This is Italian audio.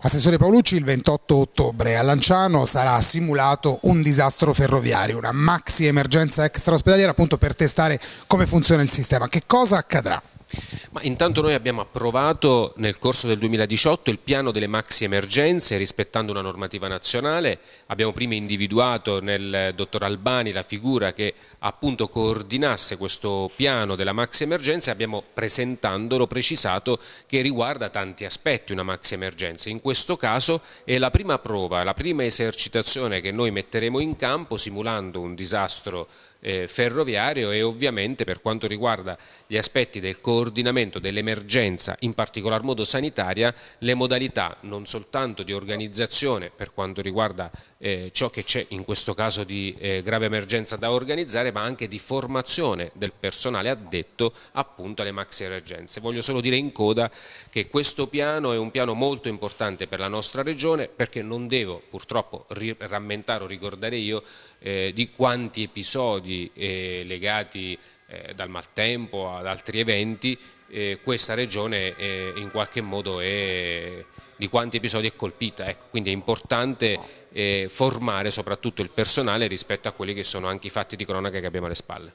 Assessore Paolucci, il 28 ottobre a Lanciano sarà simulato un disastro ferroviario, una maxi emergenza extra ospedaliera appunto per testare come funziona il sistema. Che cosa accadrà? Ma intanto noi abbiamo approvato nel corso del 2018 il piano delle maxi emergenze rispettando una normativa nazionale, abbiamo prima individuato nel dottor Albani la figura che appunto coordinasse questo piano della maxi emergenza e abbiamo presentandolo precisato che riguarda tanti aspetti una maxi emergenza. In questo caso è la prima prova, la prima esercitazione che noi metteremo in campo simulando un disastro eh, ferroviario e ovviamente per quanto riguarda gli aspetti del coordinamento dell'emergenza, in particolar modo sanitaria, le modalità non soltanto di organizzazione per quanto riguarda eh, ciò che c'è in questo caso di eh, grave emergenza da organizzare, ma anche di formazione del personale addetto appunto alle maxi emergenze. Voglio solo dire in coda che questo piano è un piano molto importante per la nostra regione perché non devo purtroppo rammentare o ricordare io eh, di quanti episodi episodi eh, legati eh, dal maltempo ad altri eventi, eh, questa regione eh, in qualche modo è, di quanti episodi è colpita, ecco, quindi è importante eh, formare soprattutto il personale rispetto a quelli che sono anche i fatti di cronaca che abbiamo alle spalle.